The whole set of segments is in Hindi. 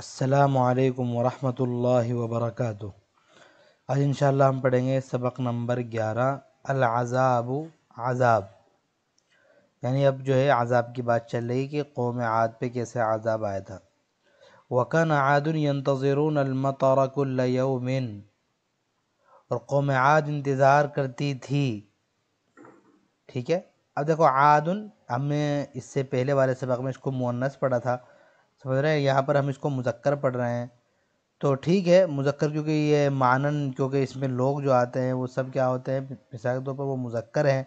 असलकम वरहमल वबरक आज इन हम पढ़ेंगे सबक नंबर ग्यारह अलाज़ाब आज़ाब यानी अब जो है आज़ाब की बात चल रही कि कौम आद पे कैसे आज़ाब आया था वकन आदन यंतज़रून और कौम आद इंतज़ार करती थी ठीक है अब देखो आदन हमने इससे पहले वाले सबक में इसको मुन्नस पढ़ा था समझ रहे हैं यहाँ पर हम इसको मुजक्कर पढ़ रहे हैं तो ठीक है मुजक्कर क्योंकि ये मानन क्योंकि इसमें लोग जो आते हैं वो सब क्या होते हैं मिसाल के तौर पर वो मुजक्कर हैं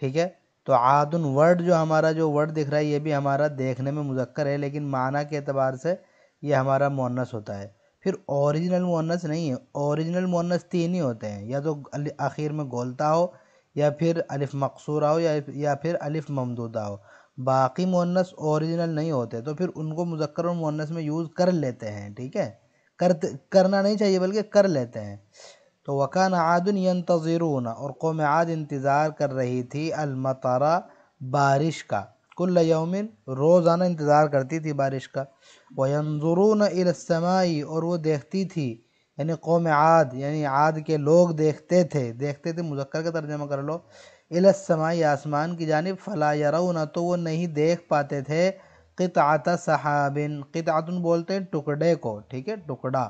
ठीक है तो आदन वर्ड जो हमारा जो वर्ड दिख रहा है ये भी हमारा देखने में मुजक्कर है लेकिन माना के अतबार से ये हमारा मोनस होता है फिर ओरिजिनल मोनस नहीं है ओरिजिनल मोनस तीन ही होते हैं या तो आखिर में गोलता हो या फिर अलिफ मकसूरा हो या या फिर अलिफ ममदूदा हो बाकी मोनस ओरिजिनल नहीं होते तो फिर उनको मुजक्कर और मोनस में यूज़ कर लेते हैं ठीक है करते करना नहीं चाहिए बल्कि कर लेते हैं तो वकान आदन यंतज़रून और कौम आद इंतज़ार कर रही थी अलमतारा बारिश का कुल यौमिन रोज़ाना इंतज़ार करती थी बारिश का वंजुरून इलसमाई और वो देखती थी यानी कौम आद यानी आद के लोग देखते थे देखते थे मुजक्कर का तर्जमा कर लो इलसमाई आसमान की जानब फ़ला यरौना तो वो नहीं देख पाते थे आता सहाबिन क़ितातुन बोलते हैं टुकड़े को ठीक है टुकड़ा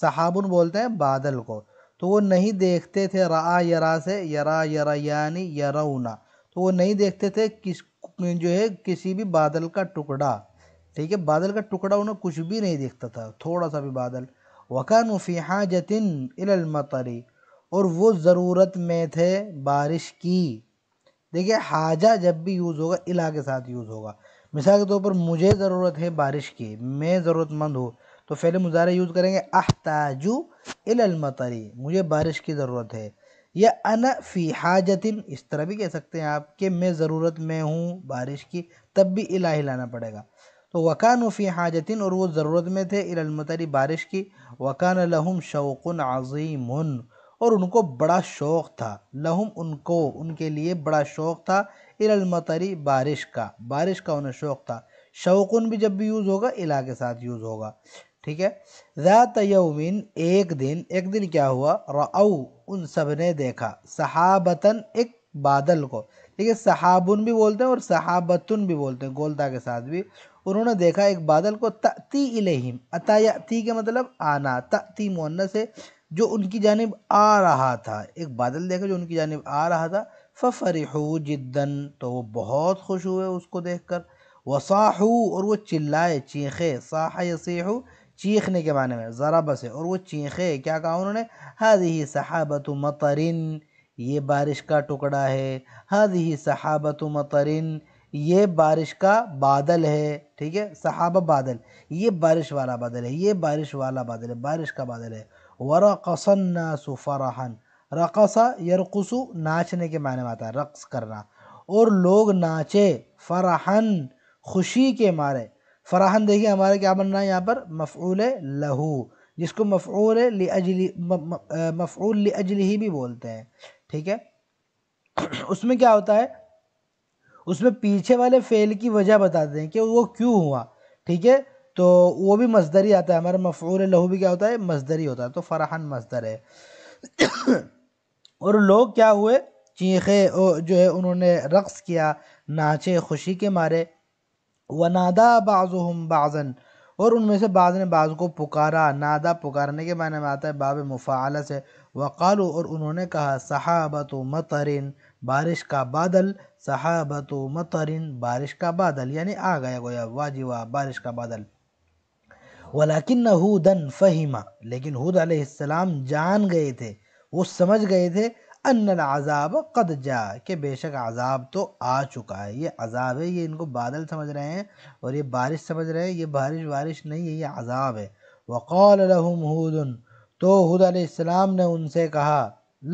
सहाबुन बोलते हैं बादल को तो वो नहीं देखते थे रा यरा से यरा यरा यानी यरौना तो वो नहीं देखते थे किस जो है किसी भी बादल का टुकड़ा ठीक है बादल का टुकड़ा उन्हें कुछ भी नहीं देखता था थोड़ा सा भी बादल वकान जतिन हाजतिन इलमतरी और वो ज़रूरत में थे बारिश की देखिए हाजा जब भी यूज़ होगा इला के साथ यूज़ होगा मिसाल के तौर पर मुझे ज़रूरत है बारिश की मैं ज़रूरतमंद हूँ तो फैले मुजारे यूज़ करेंगे अहताजू इलमतरी मुझे बारिश की ज़रूरत है या अन फ़ी हाजतिन इस तरह भी कह सकते हैं आप कि मैं ज़रूरत में हूँ बारिश की तब भी इला ही लाना पड़ेगा तो वकान फ़ी हाजतिन और वो ज़रूरत में थे इलमतरी बारिश की वकान लहम शौक़ आज़ीम और उनको बड़ा शौक़ था लहुम उनको उनके लिए बड़ा शौक़ था इलमतरी बारिश का बारिश का उन्हें शौक़ था शौक़ुन भी जब भी यूज़ होगा इला के साथ यूज़ होगा ठीक है ज़ात यौमिन एक दिन एक दिन क्या हुआ रऊ उन सब ने देखा सहाबतन एक बादल को ठीक है सहाबुन भी बोलते हैं और सहाबतुन भी बोलते हैं गोलता के साथ भी उन्होंने देखा एक बादल को तती इलेहिम ती के मतलब आना तती मुन्नस है जो उनकी जानब आ रहा था एक बादल देखा जो उनकी जानब आ रहा था फ़रीहू जिद्दन तो वो बहुत खुश हुए उसको देख कर वसाहू और वो चिल्लाए चीखे साह यसीहू चीखने के माने में ज़रा बसे और वो चीखे क्या कहा उन्होंने हद ही सहाबत मतरिन ये बारिश का टुकड़ा है हद ही सहाबत मतरिन ये बारिश का बादल है ठीक है सहाबा बादल ये बारिश वाला बादल है ये बारिश वाला बादल है बारिश का बादल है वरकसन्नासु फरहन रकसा यरकसु नाचने के मायने में आता है रक़स करना और लोग नाचे फराहन खुशी के मारे फराहन देखिए हमारे क्या बन रहा है यहाँ पर मफ़ूल लहू जिसको मफ़ूल लजली मफ़ूल लजली ही भी बोलते हैं ठीक है उसमें क्या होता है उसमें पीछे वाले फेल की वजह बताते हैं कि वो क्यों हुआ ठीक है तो वो भी मजदर ही आता है हमारा मफूल लहू भी क्या होता है मजदर ही होता है तो फराहान मजदर है और लोग क्या हुए चीखे जो है उन्होंने रक़्स किया नाचे खुशी के मारे वनादा हम बाज़न और उनमें से बाज़ ने बाज़ को पुकारा नादा पुकारने के मायने में आता है बाब मुफ़ाला से वक़ालू और उन्होंने कहा सहाबत मतरिन बारिश का बादल सहाबत मतरिन बारिश का बादल यानी आ गया गोया वाजिवा बारिश का बादल वलाकिन हूदन फ़हिमा लेकिन हूद अलैहिस्सलाम जान गए थे वो समझ गए थे अन कद जा के बेशक आज़ाब तो आ चुका है ये अज़ाब है ये इनको बादल समझ रहे हैं और ये बारिश समझ रहे हैं ये बारिश बारिश नहीं है ये अज़ाब है वक़ौल लहुम हूदन तो हूद अलैहिस्सलाम ने उनसे कहा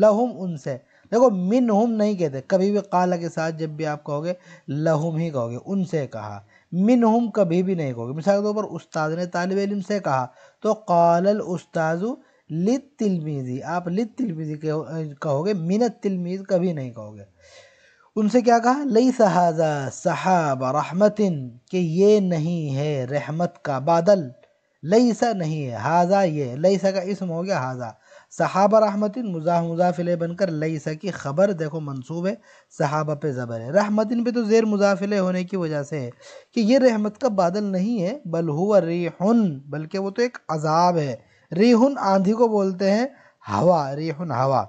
लहुम उनसे देखो मिन हम नहीं कहते कभी भी काला के साथ जब भी आप कहोगे लहुम ही कहोगे उनसे कहा मिन हम कभी भी नहीं कहोगे मिसाल के तौर पर उस्ताद ने तालब इलम से कहा तो कॉल उस्ताजु लित तिलमीज़ी आप लित तिलमीज़ी कहोगे मिनत तिलमीज़ कभी नहीं कहोगे उनसे क्या कहा लई सहाजा सहाब रहमतिन कि ये नहीं है रहमत का बादल लई सा नहीं है हाजा ये लई सा का इसम हो गया हाजा सहाबा रहमतिन मुजाह मुजाफिले बनकर लई सकी खबर देखो मनसूब है सहाबा पे ज़बर है रहमतिन पे तो ज़ेर मुजाफिले होने की वजह से है कि ये रहमत का बादल नहीं है बल हुआ रेहन बल्कि वो तो एक अजाब है रेहन आंधी को बोलते हैं हवा रेहन हवा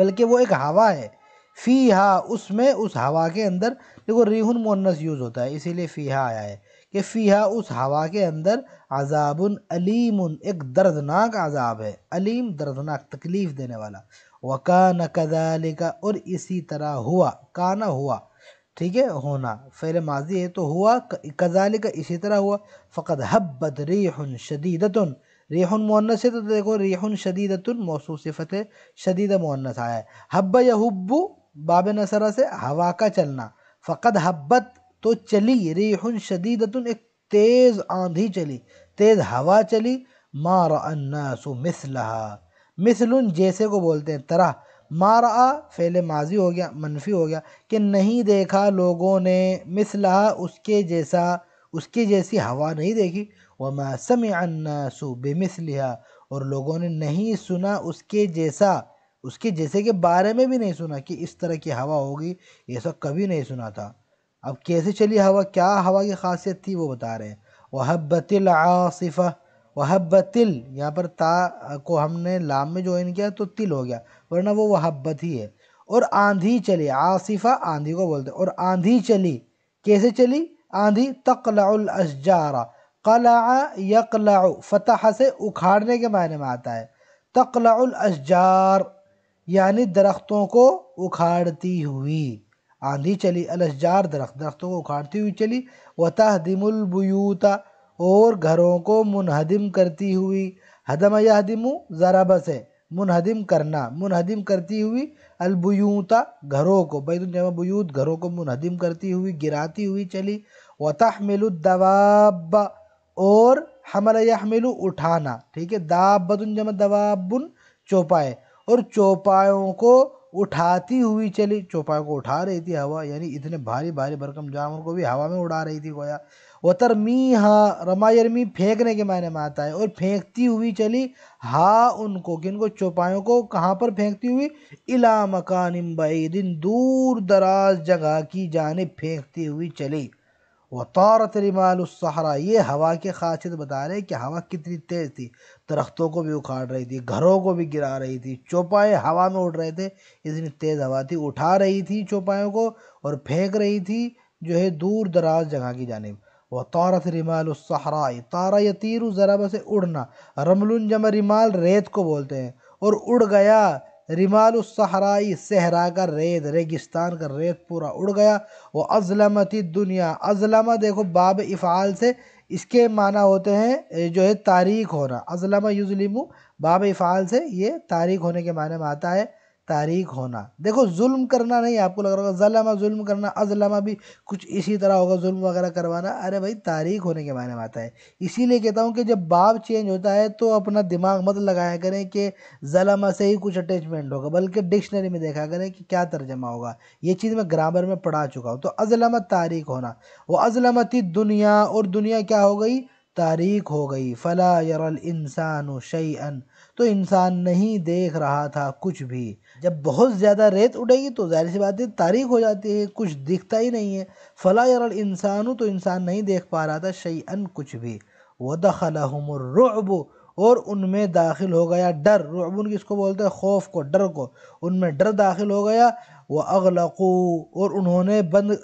बल्कि वो एक हवा है फ़ी हा उसमें उस हवा के अंदर देखो रेहन मुन्नस यूज़ होता है इसीलिए फ़ी हा आया है कि फ़ी हा उस हवा के अंदर अजाबन अलीम एक दर्दनाक अजाब है अलीम दर्दनाक तकलीफ़ देने वाला वकान कदालिका और इसी तरह हुआ काना हुआ ठीक है होना फेर माजी है तो हुआ कदालिका इसी तरह हुआ फ़कत हब्बत रेहन शदीदतन रेहन मुन्नस है तो देखो रेहन शदीदतन मौसू सिफत है शदीद मुन्नस आया है हब्ब यहब्बू बाब नसरा से हवा का चलना फ़कत हब्बत तो चली रेहन शदीदतन एक तेज़ आंधी चली तेज़ हवा चली मारा अन्नासु मिसलहा मिसलुन जैसे को बोलते हैं तरह मारा फेले माजी हो गया मनफी हो गया कि नहीं देखा लोगों ने मिसलहा उसके जैसा उसकी जैसी हवा नहीं देखी वमा सम अन्नासु बेमिसलिहा और लोगों ने नहीं सुना उसके जैसा उसके जैसे के बारे में भी नहीं सुना कि इस तरह की हवा होगी ये सब कभी नहीं सुना था अब कैसे चली हवा क्या हवा की खासियत थी वो बता रहे हैं वहबतिल आसिफ़ा वहबतिल यहाँ पर ता को हमने लाम में ज्वाइन किया तो तिल हो गया वरना वो वहबत ही है और आंधी चली आसिफ़ा आंधी को बोलते और आंधी चली कैसे चली आंधी तकलाजारा कला यकलाउ फतह से उखाड़ने के मायने में आता है तकलाजार यानी दरख्तों को उखाड़ती हुई आंधी चली अलशजार दरख्त दरख्तों को उखाड़ती हुई चली व दिमुलबयूता और घरों को मुनहदम करती हुई हदम यहदिमु ज़रा है मुनहदम करना मुनहदम करती हुई अलबयूता घरों को बैतुलजमा बयूत घरों को मुनहदम करती हुई गिराती हुई चली व तहमिलदवाब और हमल यहमिलु उठाना ठीक है दाबतुलजमा दवाबुन चौपाए और चौपायों को उठाती हुई चली चौपाई को उठा रही थी हवा यानी इतने भारी भारी भरकम जानवर को भी हवा में उड़ा रही थी गोया वतर मी हाँ रमा यरमी फेंकने के मायने में आता है और फेंकती हुई चली हा उनको किनको चौपायों को कहाँ पर फेंकती हुई इला मकान दिन दूर दराज जगह की जाने फेंकती हुई चली व तार तरीमालसहरा ये हवा की खासियत बता रहे कि हवा कितनी तेज़ थी दरख्तों को भी उखाड़ रही थी घरों को भी गिरा रही थी चौपाए हवा में उड़ रहे थे इतनी तेज़ हवा थी उठा रही थी चौपायों को और फेंक रही थी जो है दूर दराज जगह की जानब वह तारत रिमालसहरा तारा या तीर ज़राब से उड़ना रमलुन जमा रिमाल रेत को बोलते हैं और उड़ गया रिमाल सहराई सहरा का रेत रेगिस्तान का रेत पूरा उड़ गया वो अजलमती दुनिया अजलमा देखो बाब इफ़ाल से इसके माना होते हैं जो है तारीख होना अजलमा युजलिमू बाब इफ़ाल से ये तारीख होने के माने में आता है तारीख होना देखो जुल्म करना नहीं आपको लग रहा होगा जलामा जुल्म करना अजलामा भी कुछ इसी तरह होगा जुल्म वगैरह करवाना अरे भाई तारीख़ होने के मायने में आता है इसीलिए कहता हूँ कि जब बाप चेंज होता है तो अपना दिमाग मत लगाया करें कि जलामा से ही कुछ अटैचमेंट होगा बल्कि डिक्शनरी में देखा करें कि क्या तर्जमा होगा ये चीज़ मैं ग्रामर में पढ़ा चुका हूँ तो अजलामा तारीख़ होना वो अजलामा थी दुनिया और दुनिया क्या हो गई तारीख़ हो गई फ़ला यर इंसान शई तो इंसान नहीं देख रहा था कुछ भी जब बहुत ज़्यादा रेत उड़ेगी तो जाहिर सी बात है तारीख हो जाती है कुछ दिखता ही नहीं है फ़ला इंसान इंसानों तो इंसान नहीं देख पा रहा था अन कुछ भी व दखलहमरब और उनमें दाखिल हो गया डर रुबन किसको बोलते हैं खौफ को डर को उनमें डर दाखिल हो गया वह अगलकू और उन्होंने बंद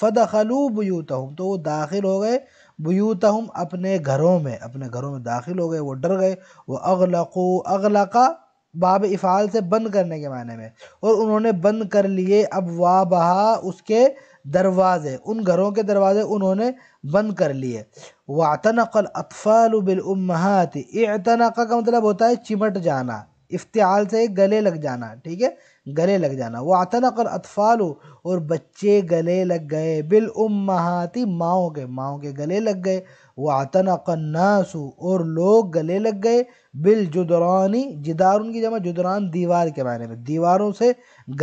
फ़दखलू हूँ तो वो दाखिल हो गए बयूत अपने घरों में अपने घरों में दाखिल हो गए वो डर गए वह अगलकू अगलका बाब इफ़ाल से बंद करने के मायने में और उन्होंने बंद कर लिए अब वा बहा उसके दरवाज़े उन घरों के दरवाज़े उन्होंने बंद कर लिए वातनक़ल अतफ़ाल बिलउमहात एतनक़ का मतलब होता है चिमट जाना इफ्तियाल से गले लग जाना ठीक है गले लग जाना वो ना कर अतफ़ाल और बच्चे गले लग गए बिल महाती माओ के माओ के गले लग गए वो कर नासू और लोग गले लग गए बिल जुदरानी जिदार उनकी जमा जुदरान दीवार के बारे में दीवारों से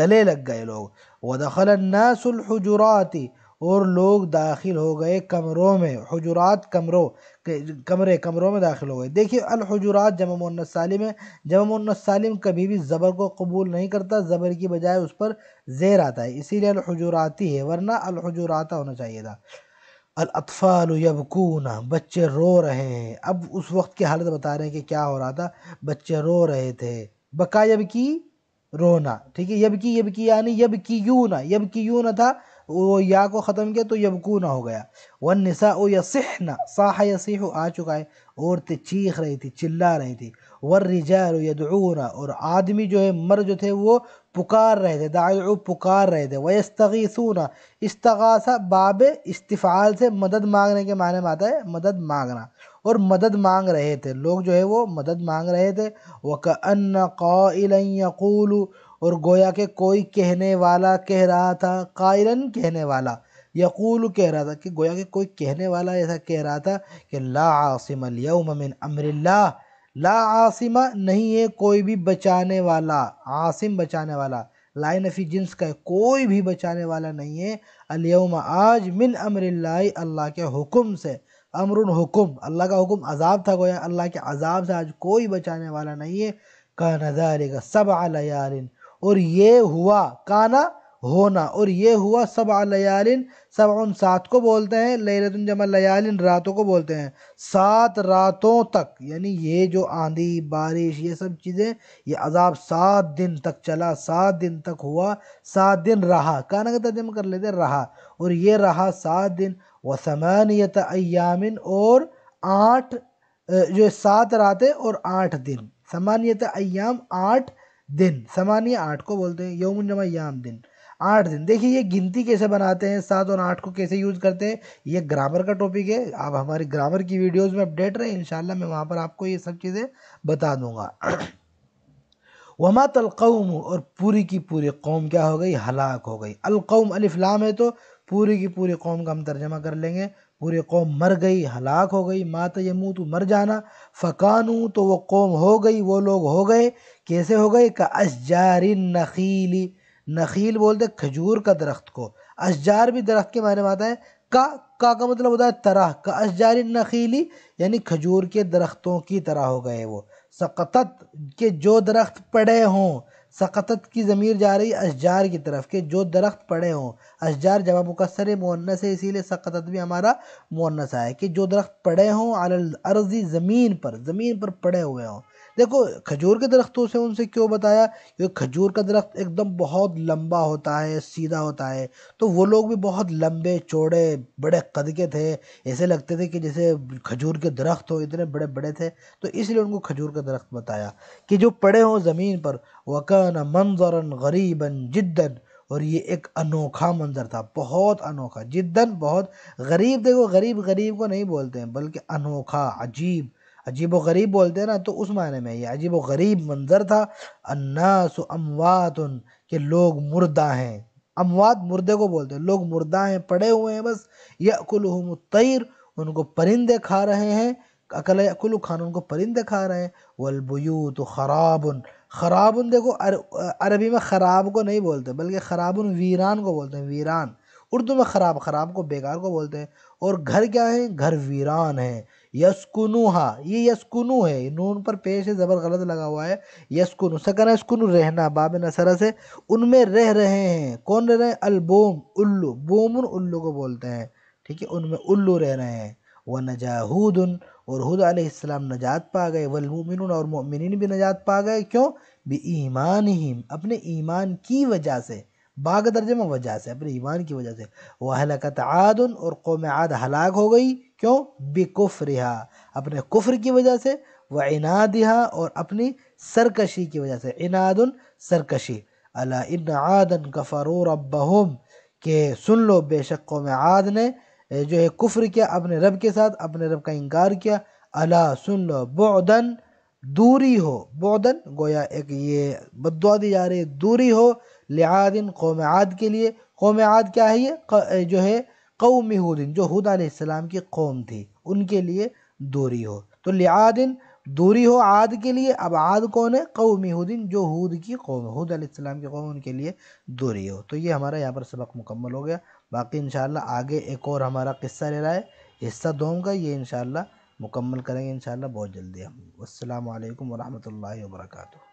गले लग गए लोग व दखल नासुलहजराती और लोग दाखिल हो गए कमरों में हजरात कमरों कमरे कमरों में दाखिल हो गए देखिए अलहजरात जमा मुन्नत सालिम है जमा सालिम कभी भी ज़बर को कबूल नहीं करता ज़बर की बजाय उस पर ज़ेर आता है इसीलिए हजूराती है वरना अलहजराता होना चाहिए था अलअफ़ाल यबकून बच्चे रो रहे हैं अब उस वक्त की हालत बता रहे हैं कि क्या हो रहा था बच्चे रो रहे थे बका यबकी रोना ठीक है यबकी यबकी यानी यबकी की यबकी ना था वो या को ख़त्म किया तो यबकू ना हो गया वन नसा ओ यसिह ना साह यसीह आ चुका है औरतें चीख रही थी चिल्ला रही थी वर रिजार यदूना और आदमी जो है मर जो थे वो पुकार रहे थे दाय पुकार रहे थे वस्तगीसूना इस्तगासा बाब इस्तफ़ाल से मदद मांगने के माने में आता है मदद मांगना और मदद मांग रहे थे लोग जो है वो मदद मांग रहे थे वकअन कायकूल और गोया के कोई कहने वाला कह रहा था कायरन कहने वाला यकूल कह रहा था कि गोया के कोई कहने वाला ऐसा कह रहा था कि ला आसिम मिन अमरिल्ला ला आसिमा नहीं है कोई भी बचाने वाला आसिम बचाने वाला लाइन नफी जिन्स का कोई भी बचाने वाला नहीं है अलयम आज मिन अमरिल्ला अल्लाह के हुक्म से अमरुन हुकुम अल्लाह का हुक्म अजाब था गोया अल्लाह के अजाब से आज कोई बचाने वाला नहीं है काना दारेगा सब आलिन और ये हुआ काना होना और ये हुआ सब आलिन सब उन सात को बोलते हैं लहरतन जमा लयालिन रातों को बोलते हैं सात रातों तक यानी ये जो आंधी बारिश ये सब चीज़ें ये अजाब सात दिन तक चला सात दिन तक हुआ सात दिन रहा काना का तर्जम कर लेते रहा और ये रहा सात दिन वसमानियत अयामिन और आठ जो सात रातें और आठ दिन समानियत अयाम आठ दिन सामान्य आठ को बोलते हैं यौम जमायाम दिन आठ दिन देखिए ये गिनती कैसे बनाते हैं सात और आठ को कैसे यूज़ करते हैं ये ग्रामर का टॉपिक है आप हमारी ग्रामर की वीडियोस में अपडेट रहे इन मैं वहाँ पर आपको ये सब चीज़ें बता दूँगा वमा तलकौम और पूरी की पूरी कौम क्या हो गई हलाक हो गई अलकौम अलफ़लाम है तो पूरी की पूरी कौम का हम तर्जमा कर लेंगे पूरी कौम मर गई हलाक हो गई मात यमू तो मर जाना फ़कानू तो वो कौम हो गई वो लोग हो गए कैसे हो गए का अशजारी नखीली नखील बोलते खजूर का दरख्त को अशजार भी दरख्त के मायने में आता है का का का मतलब होता है तरह का अशजारी नखीली यानी खजूर के दरख्तों की तरह हो गए वो सकतत के जो दरख्त पड़े हों सक़तत की ज़मीर जा रही अशजार की तरफ के जो दरख्त पड़े हों अशजार जवाब मुकसर मुन्नस है इसीलिए सक़तत भी हमारा मुन्नस है कि जो दरख्त पड़े हों अर्ज़ी ज़मीन पर ज़मीन पर पड़े हुए हों देखो खजूर के दरख्तों से उनसे क्यों बताया क्योंकि खजूर का दरख्त एकदम बहुत लंबा होता है सीधा होता है तो वो लोग भी बहुत लंबे चौड़े बड़े कद के थे ऐसे लगते थे कि जैसे खजूर के दरख्त हो इतने बड़े बड़े थे तो इसलिए उनको खजूर का दरख्त बताया कि जो पड़े हों ज़मीन पर वकन मंजरन गरीबन जिद्दन और ये एक अनोखा मंजर था बहुत अनोखा जिद्दन बहुत गरीब देखो गरीब गरीब को नहीं बोलते हैं बल्कि अनोखा अजीब अजीब व गरीब बोलते हैं ना तो उस मायने में ये अजीब व गरीब मंज़र था अन्नास अमवात के लोग मुर्दा हैं अमवात मुर्दे को बोलते हैं लोग मुर्दा हैं पड़े हुए हैं बस अकुल तैर उनको परिंदे खा रहे हैं अकल अकुल खान उनको परिंदे खा रहे हैं वलबयूत खराबन उन देखो अरबी में ख़राब को नहीं बोलते बल्कि खराब उन वीरान को बोलते हैं वीरान उर्दू में ख़राब ख़राब को बेकार को बोलते हैं और घर क्या है घर वीरान है हा ये यसकुनु है नून पर पेश है ज़बर गलत लगा हुआ है यस्कुनु सकन यस्कुनु रहना बाब नसरा से उनमें रह रहे हैं कौन रह रहे हैं अलबोम उल्लू बोमन उल्लू को बोलते हैं ठीक है उनमें उल्लू रह रहे हैं व नजाहूद और हूद अलैहिस्सलाम नजात पा गए वलमिन और मोमिन भी नजात पा गए क्यों भी ईमान ही अपने ईमान की वजह से बाग में वजह से अपने ईमान की वजह से वह हलकत आदन और कौम आद हलाक हो गई क्यों बेकुफ्रिहा अपने कुफ्र की वजह से इनाद इनादिहा और अपनी सरकशी की वजह से इनादन सरकशी अला इन आदन कफ़रू रबहम के सुन लो बेशक कौम आद ने जो है कुफ्र किया अपने रब के साथ अपने रब का इनकार किया अला सुन लो बोदन दूरी हो बोदन गोया एक ये बदवा दी जा रही है दूरी हो लियादिन कौम आद के लिए कौम आद क्या है ये जो है कौम हुदिन जो हूद आसमाम की कौम थी उनके लिए दूरी हो तो लियादिन दूरी हो आद के लिए अब आद कौन है कौम हुदिन जो हूद की कौम हुद आसमाम की कौम उनके लिए दूरी हो तो ये हमारा यहाँ पर सबक मुकम्मल हो गया बाकी इन आगे एक और हमारा किस्सा ले रहा है हिस्सा दोम का ये इन मुकम्मल करेंगे इन बहुत जल्दी हम अल्लाम वरहमल वर्का